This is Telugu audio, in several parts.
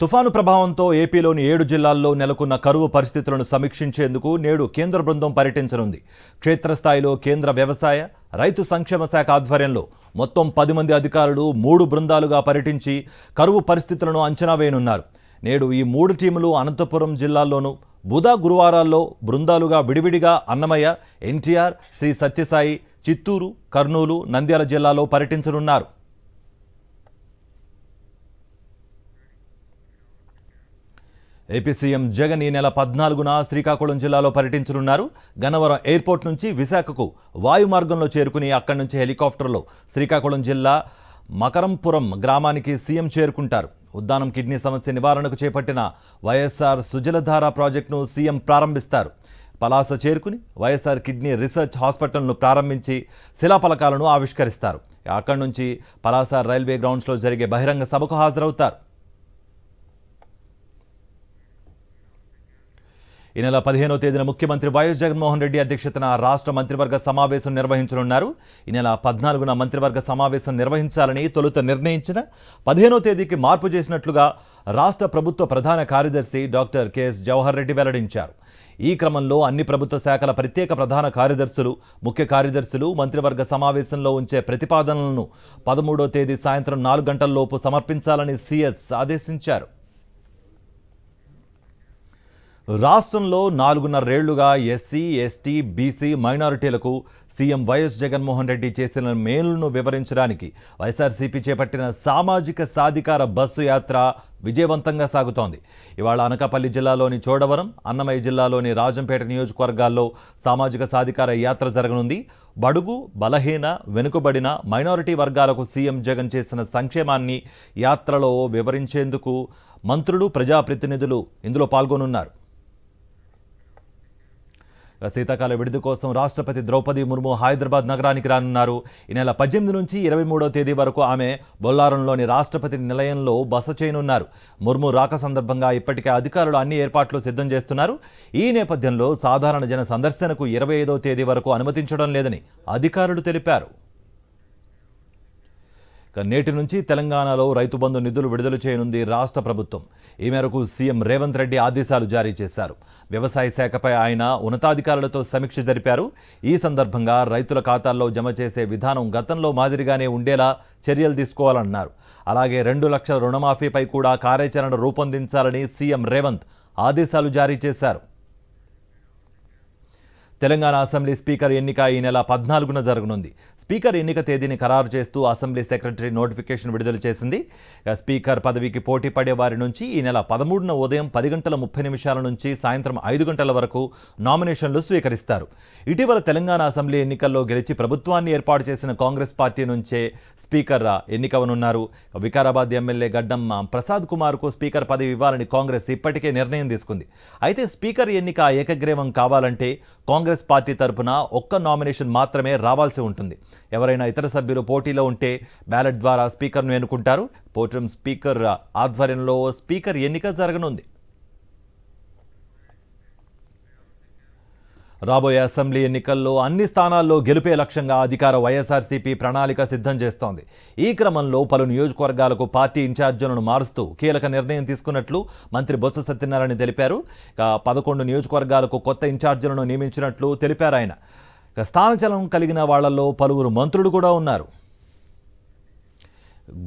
తుఫాను ప్రభావంతో ఏపీలోని ఏడు జిల్లాల్లో నెలకొన్న కరువు పరిస్థితులను సమీక్షించేందుకు నేడు కేంద్ర బృందం పర్యటించనుంది క్షేత్రస్థాయిలో కేంద్ర వ్యవసాయ రైతు సంక్షేమ శాఖ ఆధ్వర్యంలో మొత్తం పది మంది అధికారులు మూడు బృందాలుగా పర్యటించి కరువు పరిస్థితులను అంచనా వేయనున్నారు నేడు ఈ మూడు టీములు అనంతపురం జిల్లాల్లోనూ బుధ గురువారాల్లో బృందాలుగా విడివిడిగా అన్నమయ్య ఎన్టీఆర్ శ్రీ సత్యసాయి చిత్తూరు కర్నూలు నంద్యాల జిల్లాలో పర్యటించనున్నారు ఏపీ సీఎం జగన్ ఈ నెల పద్నాలుగున శ్రీకాకుళం జిల్లాలో పర్యటించనున్నారు గన్నవరం ఎయిర్పోర్ట్ నుంచి విశాఖకు వాయు మార్గంలో చేరుకుని అక్కడి నుంచి హెలికాప్టర్లో శ్రీకాకుళం జిల్లా మకరంపురం గ్రామానికి సీఎం చేరుకుంటారు ఉద్దానం కిడ్నీ సమస్య నివారణకు చేపట్టిన వైఎస్ఆర్ సుజలధార ప్రాజెక్టును సీఎం ప్రారంభిస్తారు పలాస చేరుకుని వైఎస్ఆర్ కిడ్నీ రీసెర్చ్ హాస్పిటల్ను ప్రారంభించి శిలాఫలకాలను ఆవిష్కరిస్తారు అక్కడి నుంచి పలాస రైల్వే గ్రౌండ్స్లో జరిగే బహిరంగ సభకు హాజరవుతారు ఈ నెల పదిహేనో తేదీన ముఖ్యమంత్రి వైఎస్ జగన్మోహన్ రెడ్డి అధ్యక్షతన రాష్ట్ర మంత్రివర్గ సమావేశం నిర్వహించనున్నారు ఈ నెల పద్నాలుగున మంత్రివర్గ సమావేశం నిర్వహించాలని తొలుత నిర్ణయించిన పదిహేనో తేదీకి మార్పు చేసినట్లుగా రాష్ట్ర ప్రభుత్వ ప్రధాన కార్యదర్శి డాక్టర్ కెఎస్ జవహర్ రెడ్డి వెల్లడించారు ఈ క్రమంలో అన్ని ప్రభుత్వ శాఖల ప్రత్యేక ప్రధాన కార్యదర్శులు ముఖ్య కార్యదర్శులు మంత్రివర్గ సమావేశంలో ఉంచే ప్రతిపాదనలను పదమూడో తేదీ సాయంత్రం నాలుగు గంటల్లోపు సమర్పించాలని సీఎస్ ఆదేశించారు రాష్ట్రంలో నాలుగున్నరేళ్లుగా ఎస్సీ ఎస్టీ బీసీ మైనారిటీలకు సీఎం వైఎస్ జగన్మోహన్ రెడ్డి చేసిన మేలును వివరించడానికి వైఎస్ఆర్సీపీ చేపట్టిన సామాజిక సాధికార బస్సు యాత్ర విజయవంతంగా సాగుతోంది ఇవాళ అనకాపల్లి జిల్లాలోని చోడవరం అన్నమయ్య జిల్లాలోని రాజంపేట నియోజకవర్గాల్లో సామాజిక సాధికార యాత్ర జరగనుంది బడుగు బలహీన వెనుకబడిన మైనారిటీ వర్గాలకు సీఎం జగన్ చేసిన సంక్షేమాన్ని యాత్రలో వివరించేందుకు మంత్రులు ప్రజాప్రతినిధులు ఇందులో పాల్గొనున్నారు శీతాకాల విడుదల కోసం రాష్ట్రపతి ద్రౌపది ముర్ము హైదరాబాద్ నగరానికి రానున్నారు ఈ నెల పద్దెనిమిది నుంచి ఇరవై మూడో తేదీ వరకు ఆమె బొల్లారంలోని రాష్ట్రపతి నిలయంలో బస చేయనున్నారు ముర్ము రాక సందర్భంగా ఇప్పటికే అధికారులు అన్ని ఏర్పాట్లు సిద్ధం చేస్తున్నారు ఈ నేపథ్యంలో సాధారణ జన సందర్శనకు ఇరవై తేదీ వరకు అనుమతించడం లేదని అధికారులు తెలిపారు నేటి నుంచి తెలంగాణలో రైతు బంధు నిధులు విడుదల చేయనుంది రాష్ట్ర ప్రభుత్వం ఈ మేరకు సీఎం రేవంత్ రెడ్డి ఆదేశాలు జారీ చేశారు వ్యవసాయ శాఖపై ఆయన ఉన్నతాధికారులతో సమీక్ష జరిపారు ఈ సందర్భంగా రైతుల ఖాతాల్లో జమ చేసే విధానం గతంలో మాదిరిగానే ఉండేలా చర్యలు తీసుకోవాలన్నారు అలాగే రెండు లక్షల రుణమాఫీపై కూడా కార్యాచరణ రూపొందించాలని సీఎం రేవంత్ ఆదేశాలు జారీ చేశారు తెలంగాణ అసెంబ్లీ స్పీకర్ ఎన్నిక ఈ నెల పద్నాలుగున జరగనుంది స్పీకర్ ఎన్నిక తేదీని ఖరారు చేస్తూ అసెంబ్లీ సెక్రటరీ నోటిఫికేషన్ విడుదల చేసింది స్పీకర్ పదవికి పోటీ పడే వారి నుంచి ఈ నెల పదమూడున ఉదయం పది గంటల ముప్పై నిమిషాల నుంచి సాయంత్రం ఐదు గంటల వరకు నామినేషన్లు స్వీకరిస్తారు ఇటీవల తెలంగాణ అసెంబ్లీ ఎన్నికల్లో గెలిచి ప్రభుత్వాన్ని ఏర్పాటు చేసిన కాంగ్రెస్ పార్టీ నుంచే స్పీకర్ ఎన్నికవనున్నారు వికారాబాద్ ఎమ్మెల్యే గడ్డం ప్రసాద్ కుమార్కు స్పీకర్ పదవి ఇవ్వాలని కాంగ్రెస్ ఇప్పటికే నిర్ణయం తీసుకుంది అయితే స్పీకర్ ఎన్నిక ఏకగ్రీవం కావాలంటే కాంగ్రెస్ కాంగ్రెస్ పార్టీ తరపున ఒక్క నామినేషన్ మాత్రమే రావాల్సి ఉంటుంది ఎవరైనా ఇతర సభ్యులు పోటీలో ఉంటే బ్యాలెట్ ద్వారా స్పీకర్ను ఎన్నుకుంటారు పోటం స్పీకర్ ఆధ్వర్యంలో స్పీకర్ ఎన్నిక జరగనుంది రాబోయే అసెంబ్లీ ఎన్నికల్లో అన్ని స్థానాల్లో గెలుపే లక్ష్యంగా అధికార వైఎస్ఆర్సీపీ ప్రణాళిక సిద్ధం చేస్తోంది ఈ క్రమంలో పలు నియోజకవర్గాలకు పార్టీ ఇన్ఛార్జీలను మారుస్తూ కీలక నిర్ణయం తీసుకున్నట్లు మంత్రి బొత్స సత్యనారాయణ తెలిపారు ఇక పదకొండు నియోజకవర్గాలకు కొత్త ఇన్ఛార్జీలను నియమించినట్లు తెలిపారు ఆయన స్థానచలం కలిగిన వాళ్లలో పలువురు మంత్రులు కూడా ఉన్నారు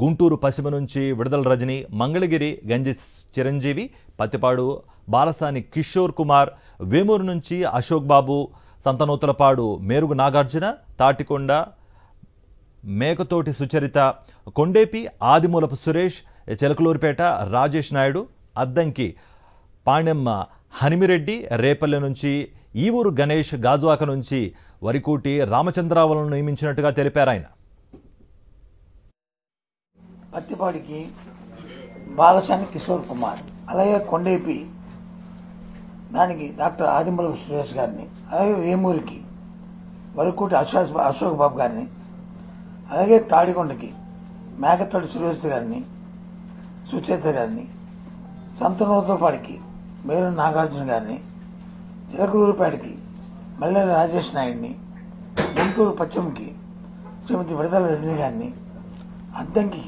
గుంటూరు పశ్చిమ నుంచి విడుదల రజని మంగళగిరి గంజి చిరంజీవి పత్తిపాడు బాలసాని కిషోర్ కుమార్ వేమూరు నుంచి అశోక్ బాబు సంతనూతలపాడు మేరుగు నాగార్జున తాటికొండ మేకతోటి సుచరిత కొండేపి ఆదిమూలపు సురేష్ చిలకలూరిపేట రాజేష్ నాయుడు అద్దంకి పాణెమ్మ హనిమిరెడ్డి రేపల్లె నుంచి ఈవూరు గణేష్ గాజువాక నుంచి వరికూటి రామచంద్రావులను నియమించినట్టుగా తెలిపారు ఆయన పత్తిపాడికి బాలశాని కిషోర్ కుమార్ అలాగే కొండేపి దానికి డాక్టర్ ఆదిమల శ్రేయస్ గారిని అలాగే వేమూరికి వరకుటి అశోక్ అశోక్ బాబు గారిని అలాగే తాడికొండకి మేకతోటి సురేష్ గారిని సుచేత గారిని పాటికి మేరు నాగార్జున గారిని చిలకలూరుపేటకి మల్లెల రాజేష్ నాయుడిని గుంటూరు పశ్చిమకి శ్రీమతి విడదల రజని గారిని అద్దంకి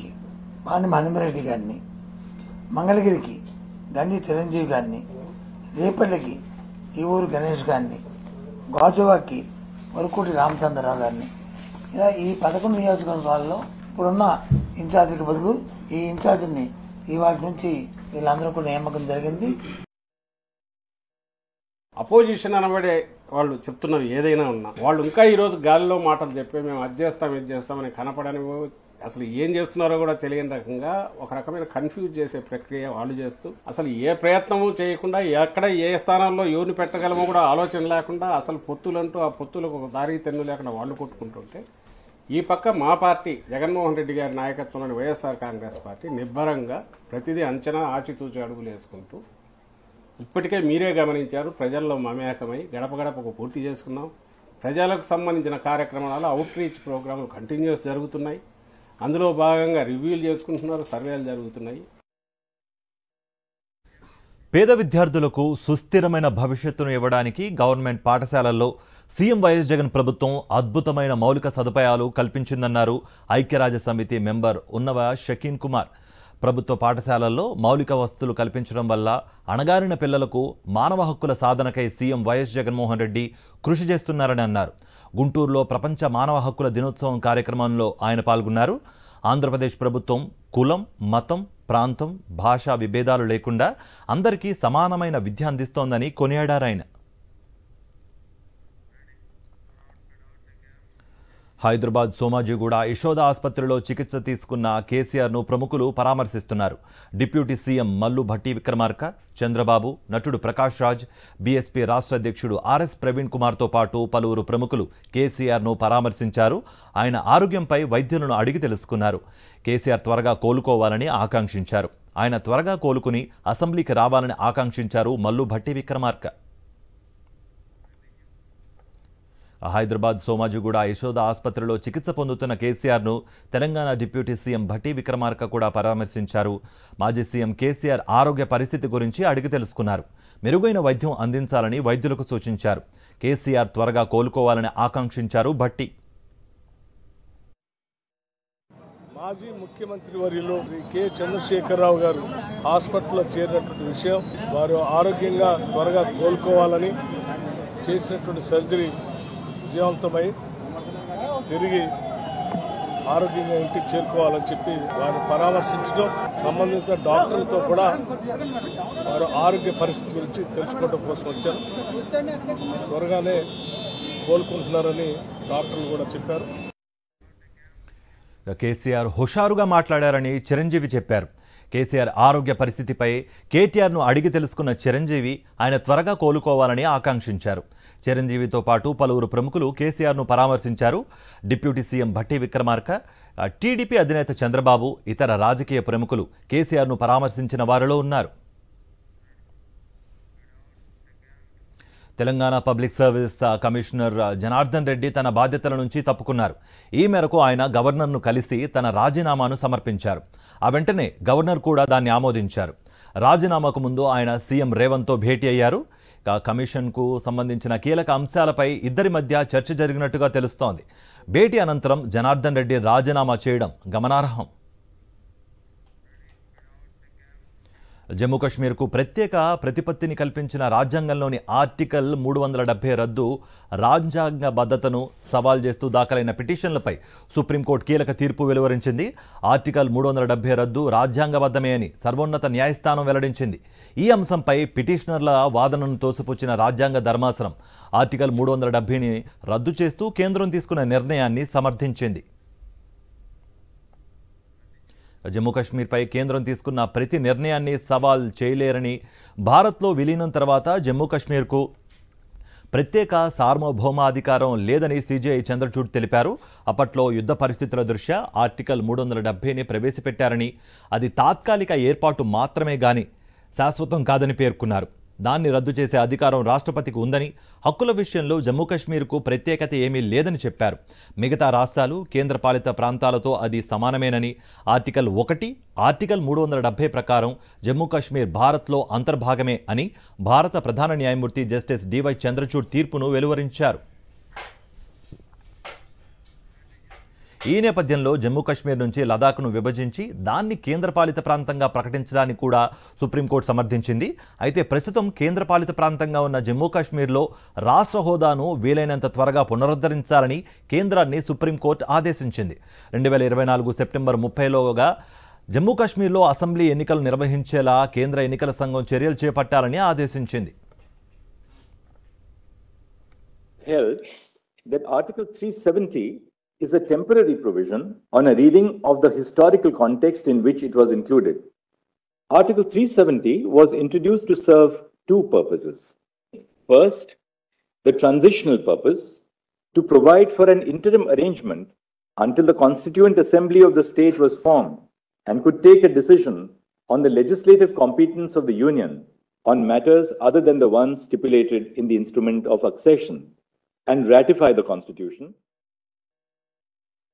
పాణి హనుమరెడ్డి గారిని మంగళగిరికి గంజి చిరంజీవి గారిని రేపల్లికి ఈ ఊరు గణేష్ గారిని గాజువాకి వరకుటి రామచంద్రరావు గారిని ఇలా ఈ పథకం నియోజకవర్గాల్లో ఇప్పుడున్న ఇన్ఛార్జీల బదులు ఈ ఇన్ఛార్జిని ఇవాటి నుంచి వీళ్ళందరూ కూడా నియామకం జరిగింది అపోజిషన్ అనబడే వాళ్ళు చెప్తున్నవి ఏదైనా ఉన్నా వాళ్ళు ఇంకా ఈరోజు గాలిలో మాటలు చెప్పి మేము అది చేస్తాం ఇది చేస్తామని కనపడని అసలు ఏం చేస్తున్నారో కూడా తెలియని రకంగా ఒక రకమైన కన్ఫ్యూజ్ చేసే ప్రక్రియ వాళ్ళు చేస్తూ అసలు ఏ ప్రయత్నము చేయకుండా ఎక్కడ ఏ స్థానంలో ఎవరిని పెట్టగలమో కూడా ఆలోచన లేకుండా అసలు పొత్తులంటూ ఆ పొత్తులకు ఒక దారి తెన్ను లేకుండా వాళ్ళు కొట్టుకుంటుంటే ఈ పక్క మా పార్టీ జగన్మోహన్ రెడ్డి గారి నాయకత్వంలోని వైఎస్ఆర్ కాంగ్రెస్ పార్టీ నిబ్బరంగా ప్రతిదీ అంచనా ఆచితూచి అడుగులు వేసుకుంటూ ఇప్పటికే మీరే గమనించారు ప్రజల్లో మమేకమై గడప గడపకు పూర్తి చేసుకున్నాం ప్రజలకు సంబంధించిన కార్యక్రమాలు అవుట్ రీచ్ ప్రోగ్రాములు కంటిన్యూస్ జరుగుతున్నాయి అందులో భాగంగా రివ్యూలు చేసుకుంటున్నారు సర్వేలు జరుగుతున్నాయి పేద విద్యార్థులకు సుస్థిరమైన భవిష్యత్తును ఇవ్వడానికి గవర్నమెంట్ పాఠశాలల్లో సీఎం వైఎస్ జగన్ ప్రభుత్వం అద్భుతమైన మౌలిక సదుపాయాలు కల్పించిందన్నారు ఐక్యరాజ్య సమితి మెంబర్ ఉన్నవ షకీన్ కుమార్ ప్రభుత్వ పాఠశాలల్లో మౌలిక వసతులు కల్పించడం వల్ల అణగారిన పిల్లలకు మానవ హక్కుల సాధనకై సీఎం వైఎస్ జగన్మోహన్ రెడ్డి కృషి చేస్తున్నారని అన్నారు గుంటూరులో ప్రపంచ మానవ హక్కుల దినోత్సవం కార్యక్రమంలో ఆయన పాల్గొన్నారు ఆంధ్రప్రదేశ్ ప్రభుత్వం కులం మతం ప్రాంతం భాషా విభేదాలు లేకుండా అందరికీ సమానమైన విద్య అందిస్తోందని కొనియాడారు ఆయన హైదరాబాద్ సోమాజిగూడ యశోద ఆసుపత్రిలో చికిత్స తీసుకున్న కేసీఆర్ను ప్రముఖులు పరామర్శిస్తున్నారు డిప్యూటీ సీఎం మల్లు భట్టి విక్రమార్క చంద్రబాబు నటుడు ప్రకాష్ రాజ్ బీఎస్పీ రాష్ట్ర అధ్యక్షుడు ఆర్ఎస్ ప్రవీణ్ కుమార్తో పాటు పలువురు ప్రముఖులు కేసీఆర్ను పరామర్శించారు ఆయన ఆరోగ్యంపై వైద్యులను అడిగి తెలుసుకున్నారు కేసీఆర్ త్వరగా కోలుకోవాలని ఆకాంక్షించారు ఆయన త్వరగా కోలుకుని అసెంబ్లీకి రావాలని ఆకాంక్షించారు మల్లు భట్టి విక్రమార్క హైదరాబాద్ సోమాజిగూడ యశోద ఆసుపత్రిలో చికిత్స పొందుతున్న కేసీఆర్ను తెలంగాణ డిప్యూటీ సీఎం భట్టి విక్రమార్క కూడా పరామర్శించారు మాజీ సీఎం కేసీఆర్ ఆరోగ్య పరిస్థితి గురించి అడిగి తెలుసుకున్నారు మెరుగైన వైద్యం అందించాలని వైద్యులకు సూచించారు కేసీఆర్ త్వరగా కోలుకోవాలని ఆకాంక్షించారు భట్టి మాజీ ముఖ్యమంత్రి వర్యులు కె చంద్రశేఖరరావు గారు హాస్పిటల్లో చేరినటువంటి విషయం వారు ఆరోగ్యంగా త్వరగా కోలుకోవాలని చేసినటువంటి సర్జరీ విజయవంతమై తిరిగి ఆరోగ్యంగా ఇంటికి చేరుకోవాలని చెప్పి వారిని పరామర్శించడం సంబంధిత డాక్టర్లతో కూడా వారు ఆరోగ్య పరిస్థితి గురించి తెలుసుకోవడం కోసం వచ్చారు త్వరగానే కోలుకుంటున్నారని డాక్టర్లు కూడా చెప్పారు కేసీఆర్ హుషారుగా మాట్లాడారని చిరంజీవి చెప్పారు కేసీఆర్ ఆరోగ్య పరిస్థితిపై కేటీఆర్ను అడిగి తెలుసుకున్న చిరంజీవి ఆయన త్వరగా కోలుకోవాలని ఆకాంక్షించారు చిరంజీవితో పాటు పలువురు ప్రముఖులు కేసీఆర్ను పరామర్శించారు deputy CM Bhatti Vikramarka TDP అధినేత చంద్రబాబు ఇతర రాజకీయ ప్రముఖులు కేసీఆర్ను పరామర్శించిన వారిలో ఉన్నారు Telangana public service commissioner Janardhan Reddy తన బాధ్యతల నుంచి తప్పుకున్నారు ఈ మేరకు ఆయన గవర్నర్ను కలిసి తన రాజీనామాను సమర్పించారు ఆ వెంటనే గవర్నర్ కూడా దాన్ని ఆమోదించారు రాజీనామాకు ముందు ఆయన సీఎం రేవంత్తో భేటీ అయ్యారు కమిషన్కు సంబంధించిన కీలక అంశాలపై ఇద్దరి మధ్య చర్చ జరిగినట్టుగా తెలుస్తోంది భేటీ అనంతరం జనార్దన్ రెడ్డి రాజీనామా చేయడం గమనార్హం జమ్మూ కశ్మీర్కు ప్రత్యేక ప్రతిపత్తిని కల్పించిన రాజ్యాంగంలోని ఆర్టికల్ మూడు వందల డెబ్బై రద్దు రాజ్యాంగ భద్రతను సవాల్ చేస్తూ దాఖలైన పిటిషన్లపై సుప్రీంకోర్టు కీలక తీర్పు వెలువరించింది ఆర్టికల్ మూడు వందల డెబ్బై రద్దు రాజ్యాంగబద్ధమే అని సర్వోన్నత న్యాయస్థానం వెల్లడించింది ఈ అంశంపై పిటిషనర్ల వాదనను తోసిపుచ్చిన రాజ్యాంగ ధర్మాసనం ఆర్టికల్ మూడు వందల రద్దు చేస్తూ కేంద్రం తీసుకున్న నిర్ణయాన్ని సమర్థించింది జమ్మూ కాశ్మీర్పై కేంద్రం తీసుకున్న ప్రతి నిర్ణయాన్ని సవాల్ చేయలేరని భారత్లో విలీనం తర్వాత జమ్మూ కాశ్మీర్కు ప్రత్యేక సార్వభౌమాధికారం లేదని సీజీఐ చంద్రచూడ్ తెలిపారు అప్పట్లో యుద్ధ పరిస్థితుల దృష్ట్యా ఆర్టికల్ మూడు వందల డెబ్బైని ప్రవేశపెట్టారని అది తాత్కాలిక ఏర్పాటు మాత్రమే గాని శాశ్వతం కాదని పేర్కొన్నారు దాన్ని రద్దు చేసే అధికారం రాష్ట్రపతికి ఉందని హక్కుల విషయంలో జమ్మూకశ్మీర్కు ప్రత్యేకత ఏమీ లేదని చెప్పారు మిగతా రాష్ట్రాలు కేంద్రపాలిత ప్రాంతాలతో అది సమానమేనని ఆర్టికల్ ఒకటి ఆర్టికల్ మూడు వందల డెబ్బై ప్రకారం జమ్మూకశ్మీర్ భారత్లో అంతర్భాగమే అని భారత ప్రధాన న్యాయమూర్తి జస్టిస్ డివై చంద్రచూడ్ తీర్పును వెలువరించారు ఈ నేపథ్యంలో జమ్మూ కాశ్మీర్ నుంచి లదాఖ్ను విభజించి దాన్ని కేంద్రపాలిత ప్రాంతంగా ప్రకటించడానికి కూడా సుప్రీంకోర్టు సమర్థించింది అయితే ప్రస్తుతం కేంద్రపాలిత ప్రాంతంగా ఉన్న జమ్మూ కాశ్మీర్లో రాష్ట్ర హోదాను వీలైనంత త్వరగా పునరుద్ధరించాలని కేంద్రాన్ని సుప్రీంకోర్టు ఆదేశించింది రెండు వేల ఇరవై నాలుగు సెప్టెంబర్ ముప్పైలోగా జమ్మూ కాశ్మీర్లో అసెంబ్లీ ఎన్నికలు నిర్వహించేలా కేంద్ర ఎన్నికల సంఘం చర్యలు చేపట్టాలని ఆదేశించింది held that Article 370 is a temporary provision on a reading of the historical context in which it was included. Article 370 was introduced to serve two purposes. First, the transitional purpose to provide for an interim arrangement until the Constituent Assembly of the state was formed and could take a decision on the legislative competence of the Union on matters other than the ones stipulated in the instrument of accession and ratify the Constitution.